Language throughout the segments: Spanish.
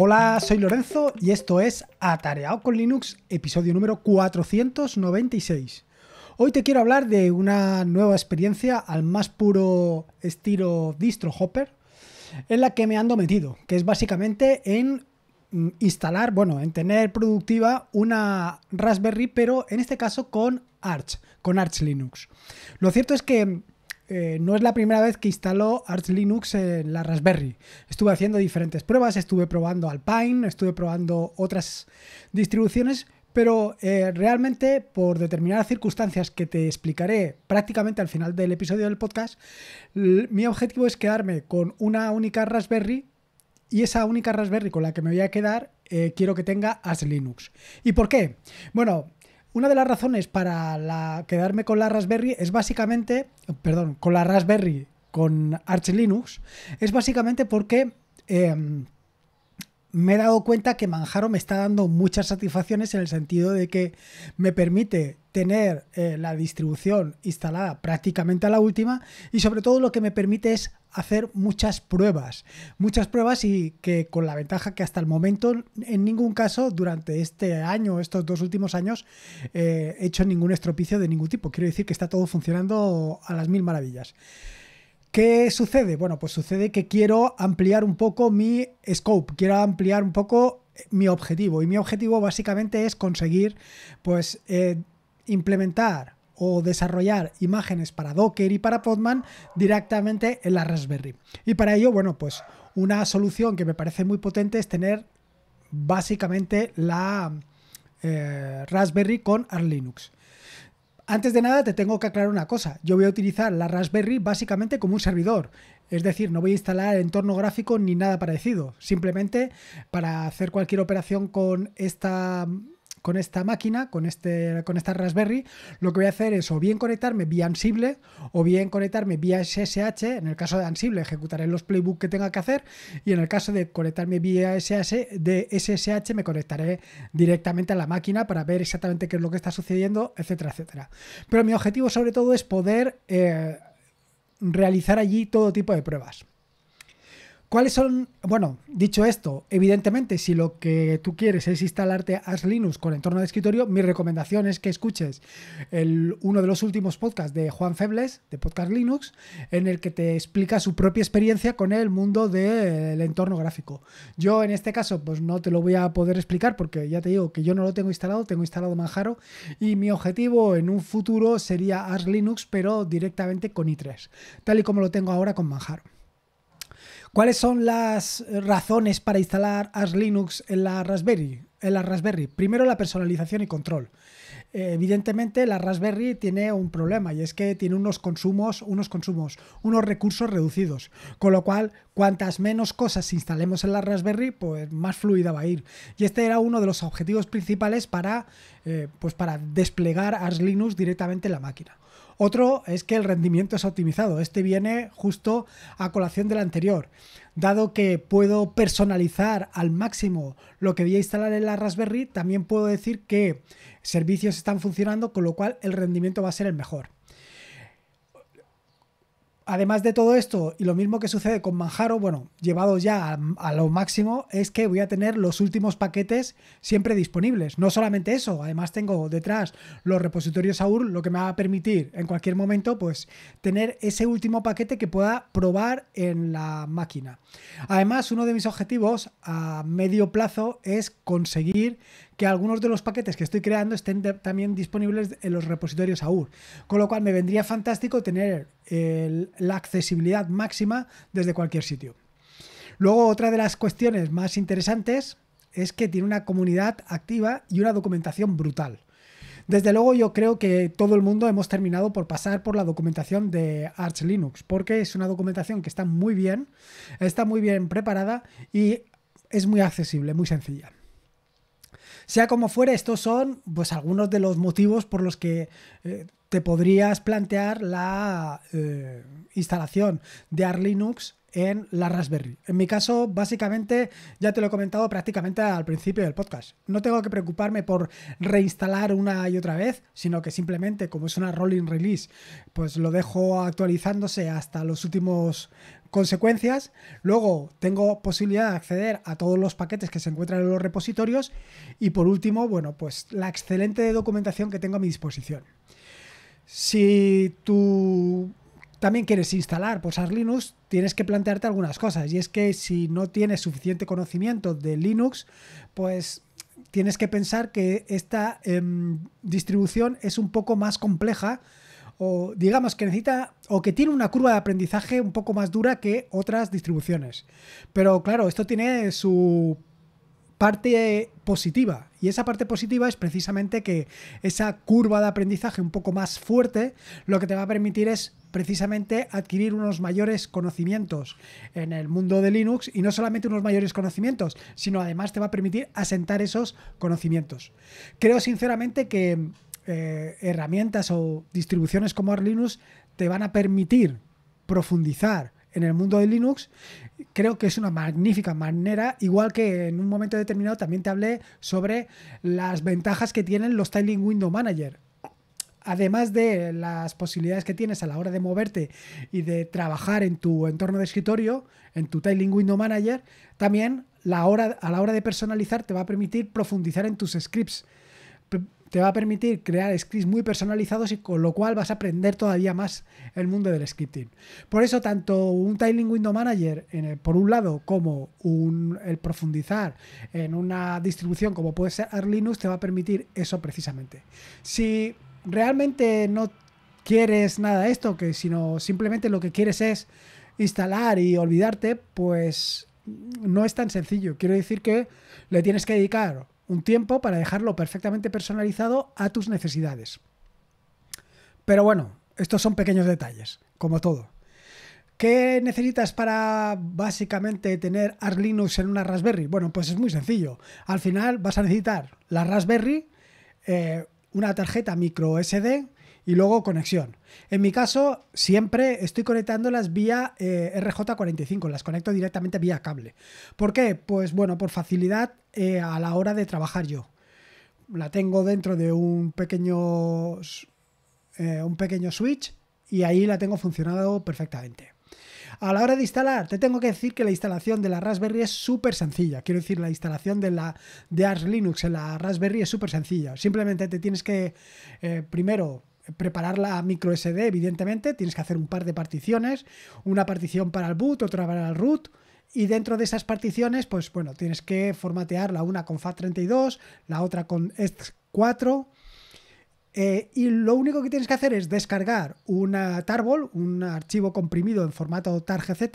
Hola, soy Lorenzo y esto es Atareado con Linux, episodio número 496. Hoy te quiero hablar de una nueva experiencia al más puro estilo distro hopper en la que me ando metido, que es básicamente en mm, instalar, bueno, en tener productiva una Raspberry, pero en este caso con Arch, con Arch Linux. Lo cierto es que eh, no es la primera vez que instalo Arch Linux en la Raspberry. Estuve haciendo diferentes pruebas, estuve probando Alpine, estuve probando otras distribuciones, pero eh, realmente por determinadas circunstancias que te explicaré prácticamente al final del episodio del podcast, mi objetivo es quedarme con una única Raspberry y esa única Raspberry con la que me voy a quedar eh, quiero que tenga Arch Linux. ¿Y por qué? Bueno, una de las razones para la, quedarme con la Raspberry es básicamente, perdón, con la Raspberry, con Arch Linux, es básicamente porque... Em, me he dado cuenta que Manjaro me está dando muchas satisfacciones en el sentido de que me permite tener eh, la distribución instalada prácticamente a la última y sobre todo lo que me permite es hacer muchas pruebas, muchas pruebas y que con la ventaja que hasta el momento en ningún caso durante este año, estos dos últimos años, eh, he hecho ningún estropicio de ningún tipo. Quiero decir que está todo funcionando a las mil maravillas. ¿Qué sucede? Bueno, pues sucede que quiero ampliar un poco mi scope, quiero ampliar un poco eh, mi objetivo. Y mi objetivo básicamente es conseguir, pues, eh, implementar o desarrollar imágenes para Docker y para Podman directamente en la Raspberry. Y para ello, bueno, pues una solución que me parece muy potente es tener básicamente la eh, Raspberry con Arlinux. Linux. Antes de nada te tengo que aclarar una cosa. Yo voy a utilizar la Raspberry básicamente como un servidor. Es decir, no voy a instalar entorno gráfico ni nada parecido. Simplemente para hacer cualquier operación con esta con esta máquina, con, este, con esta Raspberry, lo que voy a hacer es o bien conectarme vía Ansible o bien conectarme vía SSH. En el caso de Ansible ejecutaré los playbooks que tenga que hacer y en el caso de conectarme vía SSH, de SSH me conectaré directamente a la máquina para ver exactamente qué es lo que está sucediendo, etcétera, etcétera. Pero mi objetivo sobre todo es poder... Eh, realizar allí todo tipo de pruebas. ¿Cuáles son? Bueno, dicho esto, evidentemente, si lo que tú quieres es instalarte Arch Linux con entorno de escritorio, mi recomendación es que escuches uno de los últimos podcasts de Juan Febles, de Podcast Linux, en el que te explica su propia experiencia con el mundo del entorno gráfico. Yo en este caso, pues no te lo voy a poder explicar porque ya te digo que yo no lo tengo instalado, tengo instalado Manjaro y mi objetivo en un futuro sería Arch Linux, pero directamente con i3, tal y como lo tengo ahora con Manjaro. ¿Cuáles son las eh, razones para instalar Arch Linux en la Raspberry? En la Raspberry, primero la personalización y control. Eh, evidentemente la Raspberry tiene un problema y es que tiene unos consumos, unos consumos, unos recursos reducidos, con lo cual Cuantas menos cosas instalemos en la Raspberry, pues más fluida va a ir. Y este era uno de los objetivos principales para, eh, pues para desplegar Arch Linux directamente en la máquina. Otro es que el rendimiento es optimizado. Este viene justo a colación del anterior. Dado que puedo personalizar al máximo lo que voy a instalar en la Raspberry, también puedo decir que servicios están funcionando, con lo cual el rendimiento va a ser el mejor además de todo esto, y lo mismo que sucede con Manjaro, bueno, llevado ya a, lo máximo, es que voy a tener los últimos paquetes siempre disponibles. No solamente eso, además tengo detrás los repositorios AUR, lo que me va a permitir en cualquier momento, pues, tener ese último paquete que pueda probar en la máquina. Además, uno de mis objetivos a medio plazo es conseguir que algunos de los paquetes que estoy creando estén también disponibles en los repositorios AUR. Con lo cual me vendría fantástico tener la accesibilidad máxima desde cualquier sitio. Luego otra de las cuestiones más interesantes es que tiene una comunidad activa y una documentación brutal. Desde luego yo creo que todo el mundo hemos terminado por pasar por la documentación de Arch Linux, porque es una documentación que está muy bien, está muy bien preparada y es muy accesible, muy sencilla. Sea como fuere, estos son pues algunos de los motivos por los que eh, te podrías plantear la eh, instalación de Arlinux Linux en la Raspberry. En mi caso, básicamente, ya te lo he comentado prácticamente al principio del podcast. No tengo que preocuparme por reinstalar una y otra vez, sino que simplemente, como es una rolling release, pues lo dejo actualizándose hasta los últimos consecuencias. Luego tengo posibilidad de acceder a todos los paquetes que se encuentran en los repositorios. Y por último, bueno, pues la excelente documentación que tengo a mi disposición. Si tú también quieres instalar Posar pues, Linux, tienes que plantearte algunas cosas. Y es que si no tienes suficiente conocimiento de Linux, pues tienes que pensar que esta em, distribución es un poco más compleja o digamos que necesita o que tiene una curva de aprendizaje un poco más dura que otras distribuciones. Pero claro, esto tiene su parte positiva. Y esa parte positiva es precisamente que esa curva de aprendizaje un poco más fuerte lo que te va a permitir es precisamente adquirir unos mayores conocimientos en el mundo de Linux y no solamente unos mayores conocimientos, sino además te va a permitir asentar esos conocimientos. Creo sinceramente que eh, herramientas o distribuciones como Linux te van a permitir profundizar en el mundo de Linux, creo que es una magnífica manera, igual que en un momento determinado también te hablé sobre las ventajas que tienen los Tiling Window Manager. Además de las posibilidades que tienes a la hora de moverte y de trabajar en tu entorno de escritorio, en tu Tiling Window Manager, también a la hora de personalizar te va a permitir profundizar en tus scripts te va a permitir crear scripts muy personalizados y con lo cual vas a aprender todavía más el mundo del scripting. Por eso tanto un Tiling Window Manager, por un lado, como el profundizar en una distribución como puede ser Linux, te va a permitir eso precisamente. Si realmente no quieres nada de esto, que sino simplemente lo que quieres es instalar y olvidarte, pues no es tan sencillo. Quiero decir que le tienes que dedicar un tiempo para dejarlo perfectamente personalizado a tus necesidades. Pero bueno, estos son pequeños detalles, como todo. ¿Qué necesitas para básicamente tener Arch Linux en una Raspberry? Bueno, pues es muy sencillo. Al final vas a necesitar la Raspberry, eh, una tarjeta micro SD, y luego conexión. En mi caso, siempre estoy conectándolas vía eh, RJ45, las conecto directamente vía cable. ¿Por qué? Pues bueno, por facilidad eh, a la hora de trabajar yo. La tengo dentro de un pequeño, eh, un pequeño switch y ahí la tengo funcionado perfectamente. A la hora de instalar, te tengo que decir que la instalación de la Raspberry es súper sencilla. Quiero decir, la instalación de, la, de Arch Linux en la Raspberry es súper sencilla. Simplemente te tienes que, primero, preparar la micro SD, evidentemente, tienes que hacer un par de particiones, una partición para el boot, otra para el root, y dentro de esas particiones, pues bueno, tienes que formatear la una con FAT32, la otra con ext 4 eh, y lo único que tienes que hacer es descargar una tarball, un archivo comprimido en formato targz,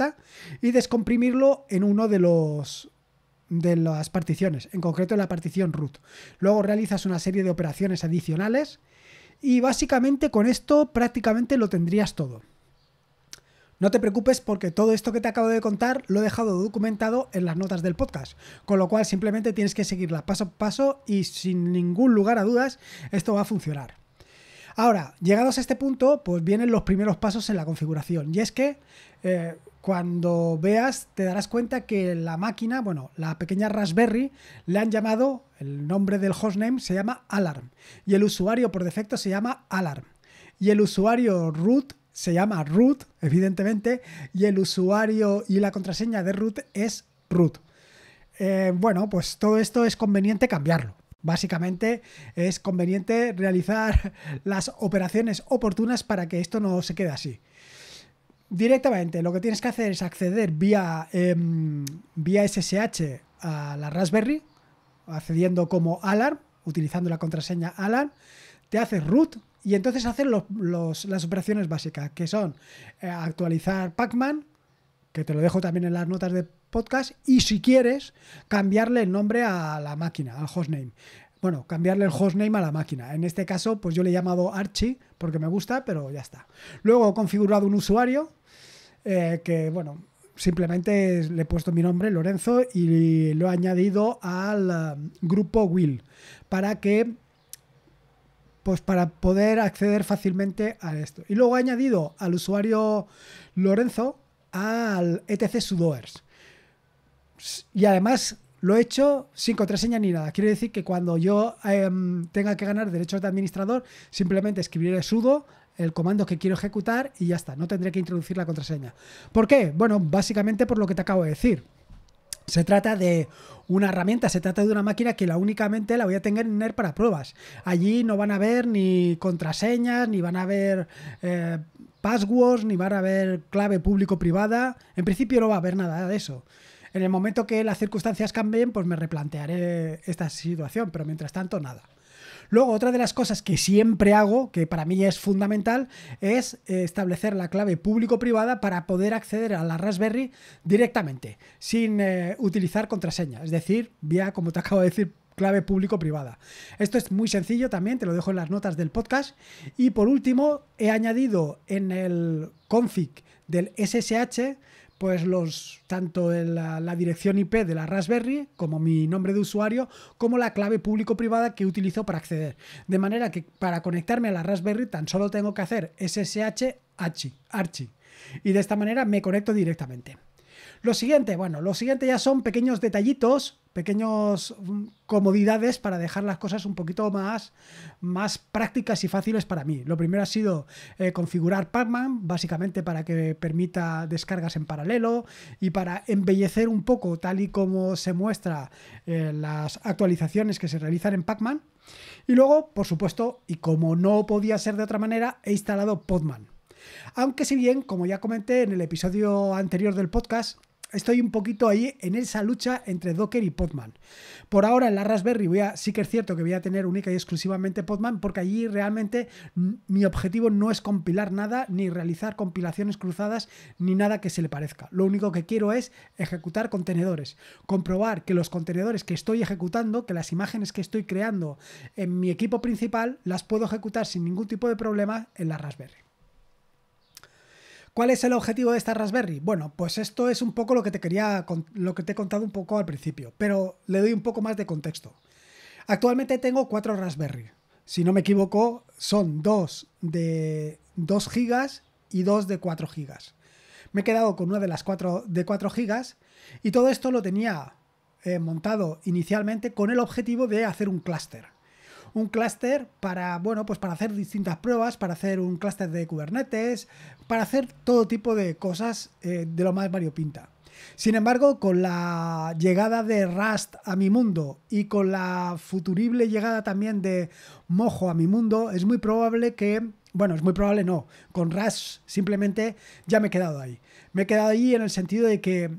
y descomprimirlo en uno de los de las particiones, en concreto en la partición root. Luego realizas una serie de operaciones adicionales y básicamente con esto prácticamente lo tendrías todo. No te preocupes porque todo esto que te acabo de contar lo he dejado documentado en las notas del podcast, con lo cual simplemente tienes que seguirla paso a paso y sin ningún lugar a dudas esto va a funcionar. Ahora, llegados a este punto, pues vienen los primeros pasos en la configuración. Y es que eh, cuando veas, te darás cuenta que la máquina, bueno, la pequeña Raspberry, le han llamado, el nombre del hostname se llama Alarm. Y el usuario por defecto se llama Alarm. Y el usuario root se llama root, evidentemente. Y el usuario y la contraseña de root es root. Eh, bueno, pues todo esto es conveniente cambiarlo. Básicamente es conveniente realizar las operaciones oportunas para que esto no se quede así directamente lo que tienes que hacer es acceder vía, em, vía SSH a la Raspberry, accediendo como alarm, utilizando la contraseña alarm, te haces root y entonces haces las operaciones básicas, que son eh, actualizar Pacman, que te lo dejo también en las notas de podcast, y si quieres, cambiarle el nombre a la máquina, al hostname bueno, cambiarle el hostname a la máquina. En este caso, pues yo le he llamado Archie porque me gusta, pero ya está. Luego he configurado un usuario eh, que, bueno, simplemente le he puesto mi nombre, Lorenzo, y lo he añadido al um, grupo Will para que pues para poder acceder fácilmente a esto. Y luego he añadido al usuario Lorenzo al etc sudoers. Y además lo he hecho sin contraseña ni nada. Quiere decir que cuando yo em, tenga que ganar derechos de administrador, simplemente escribiré sudo el comando que quiero ejecutar y ya está. No tendré que introducir la contraseña. ¿Por qué? Bueno, básicamente por lo que te acabo de decir. Se trata de una herramienta, se trata de una máquina que la únicamente la voy a tener para pruebas. Allí no van a ver ni contraseñas, ni van a ver eh, passwords, ni van a ver clave público-privada. En principio no va a haber nada de eso en el momento que las circunstancias cambien, pues me replantearé esta situación, pero mientras tanto, nada. Luego, otra de las cosas que siempre hago, que para mí es fundamental, es eh, establecer la clave público-privada para poder acceder a la Raspberry directamente, sin eh, utilizar contraseña, es decir, vía, como te acabo de decir, clave público-privada. Esto es muy sencillo también, te lo dejo en las notas del podcast. Y por último, he añadido en el config del SSH pues los, tanto la, la, dirección IP de la Raspberry como mi nombre de usuario, como la clave público-privada que utilizo para acceder. De manera que para conectarme a la Raspberry tan solo tengo que hacer SSH archi y de esta manera me conecto directamente. Lo siguiente, bueno, lo siguiente ya son pequeños detallitos pequeños mm, comodidades para dejar las cosas un poquito más, más prácticas y fáciles para mí. Lo primero ha sido configurar eh, configurar Pacman, básicamente para que permita descargas en paralelo y para embellecer un poco tal y como se muestra eh, las actualizaciones que se realizan en Pacman. Y luego, por supuesto, y como no podía ser de otra manera, he instalado Podman. Aunque si bien, como ya comenté en el episodio anterior del podcast, estoy un poquito ahí en esa lucha entre Docker y Podman. Por ahora en la Raspberry voy a, sí que es cierto que voy a tener única y exclusivamente Podman porque allí realmente mi objetivo no es compilar nada ni realizar compilaciones cruzadas ni nada que se le parezca. Lo único que quiero es ejecutar contenedores, comprobar que los contenedores que estoy ejecutando, que las imágenes que estoy creando en mi equipo principal las puedo ejecutar sin ningún tipo de problema en la Raspberry. ¿Cuál es el objetivo de esta Raspberry? Bueno, pues esto es un poco lo que te quería, lo que te he contado un poco al principio, pero le doy un poco más de contexto. Actualmente tengo cuatro Raspberry. Si no me equivoco, son dos de 2 gigas y dos de 4 gigas. Me he quedado con una de las cuatro de 4 gigas y todo esto lo tenía eh, montado inicialmente con el objetivo de hacer un clúster un clúster para, bueno, pues para hacer distintas pruebas, para hacer un clúster de Kubernetes, para hacer todo tipo de cosas eh, de lo más variopinta. Sin embargo, con la llegada de Rust a mi mundo y con la futurible llegada también de Mojo a mi mundo, es muy probable que, bueno, es muy probable no, con Rust simplemente ya me he quedado ahí. Me he quedado ahí en el sentido de que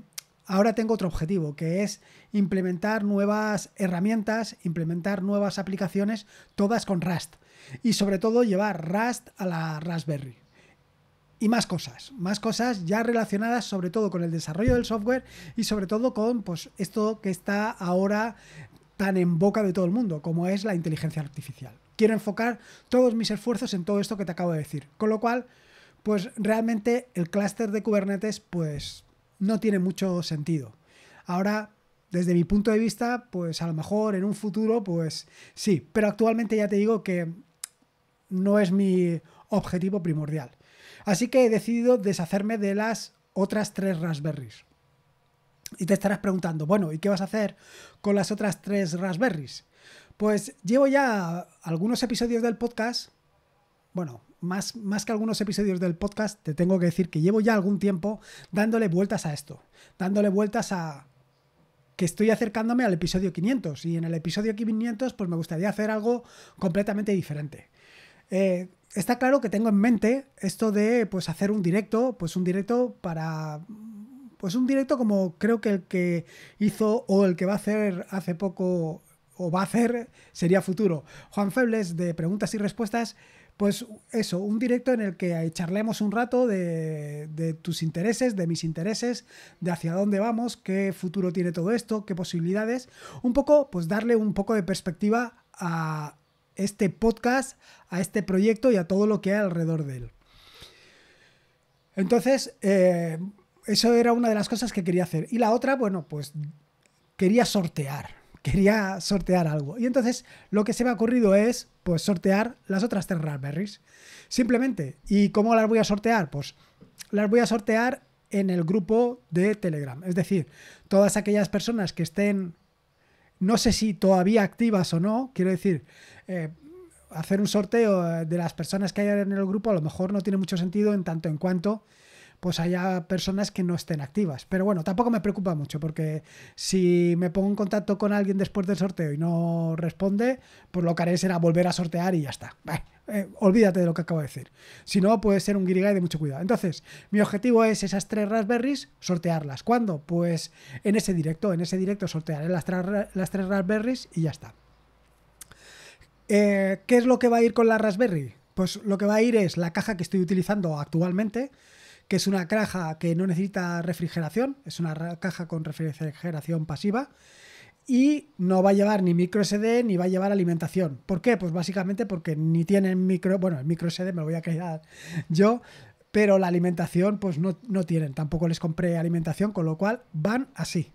ahora tengo otro objetivo, que es implementar nuevas herramientas, implementar nuevas aplicaciones, todas con Rust. Y sobre todo llevar Rust a la Raspberry. Y más cosas, más cosas ya relacionadas sobre todo con el desarrollo del software y sobre todo con pues, esto que está ahora tan en boca de todo el mundo, como es la inteligencia artificial. Quiero enfocar todos mis esfuerzos en todo esto que te acabo de decir. Con lo cual, pues realmente el clúster de Kubernetes pues no tiene mucho sentido. Ahora desde mi punto de vista, pues a lo mejor en un futuro, pues sí, pero actualmente ya te digo que no es mi objetivo primordial. Así que he decidido deshacerme de las otras tres Raspberries. Y te estarás preguntando, bueno, ¿y qué vas a hacer con las otras tres Raspberries? Pues llevo ya algunos episodios del podcast, bueno, más, más, que algunos episodios del podcast, te tengo que decir que llevo ya algún tiempo dándole vueltas a esto, dándole vueltas a que estoy acercándome al episodio 500 y en el episodio 500 pues me gustaría hacer algo completamente diferente. Eh, está claro que tengo en mente esto de pues hacer un directo, pues un directo para pues un directo como creo que el que hizo o el que va a hacer hace poco o va a hacer sería futuro. Juan Febles de preguntas y respuestas pues eso, un directo en el que charlemos un rato de, tus intereses, de mis intereses, de hacia dónde vamos, qué futuro tiene todo esto, qué posibilidades. Un poco, pues darle un poco de perspectiva a este podcast, a este proyecto y a todo lo que hay alrededor de él. Entonces, eh, eso era una de las cosas que quería hacer. Y la otra, bueno, pues quería sortear quería sortear algo. Y entonces lo que se me ha ocurrido es pues sortear las otras tres Raspberries. Simplemente. ¿Y cómo las voy a sortear? Pues las voy a sortear en el grupo de Telegram. Es decir, todas aquellas personas que estén, no sé si todavía activas o no, quiero decir, eh, hacer un sorteo eh, de las personas que hay en el grupo a lo mejor no tiene mucho sentido en tanto en cuanto pues haya personas que no estén activas. Pero bueno, tampoco me preocupa mucho porque si me pongo en contacto con alguien después del sorteo y no responde, pues lo que haré será volver a sortear y ya está. Eh, olvídate de lo que acabo de decir. Si no, puede ser un guirigay de mucho cuidado. Entonces, mi objetivo es esas tres raspberries, sortearlas. ¿Cuándo? Pues en ese directo, en ese directo sortearé las, las tres raspberries y ya está. Eh, ¿Qué es lo que va a ir con la raspberry? Pues lo que va a ir es la caja que estoy utilizando actualmente, que es una caja que no necesita refrigeración, es una caja con refrigeración pasiva y no va a llevar ni micro SD ni va a llevar alimentación. ¿Por qué? Pues básicamente porque ni tienen micro, bueno, el micro SD me lo voy a quedar yo, pero la alimentación pues no, no, tienen, tampoco les compré alimentación, con lo cual van así.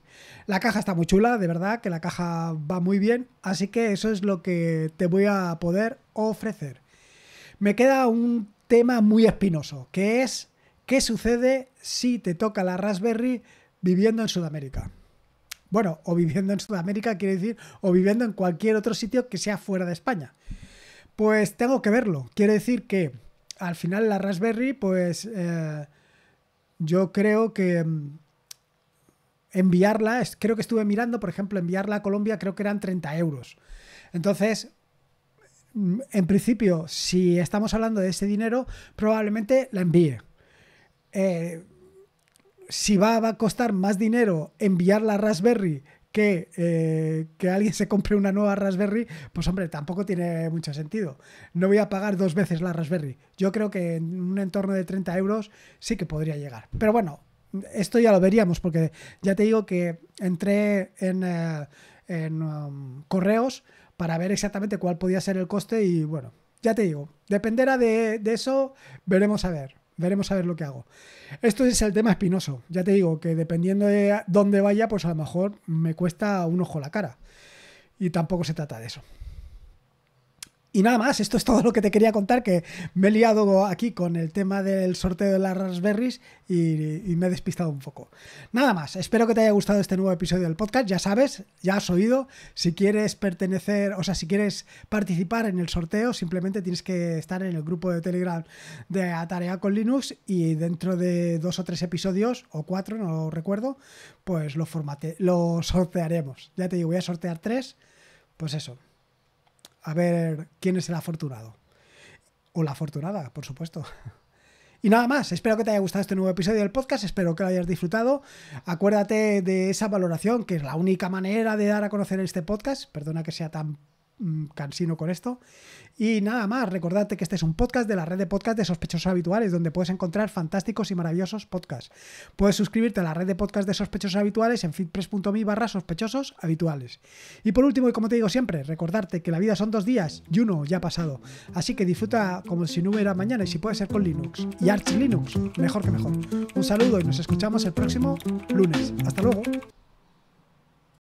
La caja está muy chula, de verdad, que la caja va muy bien, así que eso es lo que te voy a poder ofrecer. Me queda un tema muy espinoso, que es ¿Qué sucede si te toca la Raspberry viviendo en Sudamérica? Bueno, o viviendo en Sudamérica, quiere decir, o viviendo en cualquier otro sitio que sea fuera de España. Pues tengo que verlo. Quiere decir que al final la Raspberry, pues eh, yo creo que mm, enviarla, creo que estuve mirando, por ejemplo, enviarla a Colombia creo que eran 30 euros. Entonces, mm, en principio, si estamos hablando de ese dinero, probablemente la envíe. Eh, si va, a costar más dinero enviar la Raspberry que, eh, que alguien se compre una nueva Raspberry, pues hombre, tampoco tiene mucho sentido. No voy a pagar dos veces la Raspberry. Yo creo que en un entorno de 30 euros sí que podría llegar. Pero bueno, esto ya lo veríamos porque ya te digo que entré en, eh, um, correos para ver exactamente cuál podía ser el coste y bueno, ya te digo, dependerá de eso, veremos a ver veremos a ver lo que hago. Esto es el tema espinoso. Ya te digo que dependiendo de dónde vaya, pues a lo mejor me cuesta un ojo la cara. Y tampoco se trata de eso. Y nada más, esto es todo lo que te quería contar, que me he liado aquí con el tema del sorteo de las Raspberries y, me he despistado un poco. Nada más, espero que te haya gustado este nuevo episodio del podcast, ya sabes, ya has oído, si quieres pertenecer, o sea, si quieres participar en el sorteo, simplemente tienes que estar en el grupo de Telegram de Atarea con Linux y dentro de dos o tres episodios, o cuatro, no lo recuerdo, pues lo, lo sortearemos. Ya te digo, voy a sortear tres, pues eso a ver quién es el afortunado. O la afortunada, por supuesto. Y nada más, espero que te haya gustado este nuevo episodio del podcast, espero que lo hayas disfrutado. Acuérdate de esa valoración, que es la única manera de dar a conocer este podcast. Perdona que sea tan Mm, cansino con esto. Y nada más, recordarte que este es un podcast de la red de podcast de sospechosos habituales, donde puedes encontrar fantásticos y maravillosos podcasts. Puedes suscribirte a la red de podcast de sospechosos habituales en fitpress.me barra sospechosos habituales. Y por último, y como te digo siempre, recordarte que la vida son dos días y uno ya ha pasado. Así que disfruta como si no hubiera mañana y si puede ser con Linux. Y Arch Linux, mejor que mejor. Un saludo y nos escuchamos el próximo lunes. Hasta luego.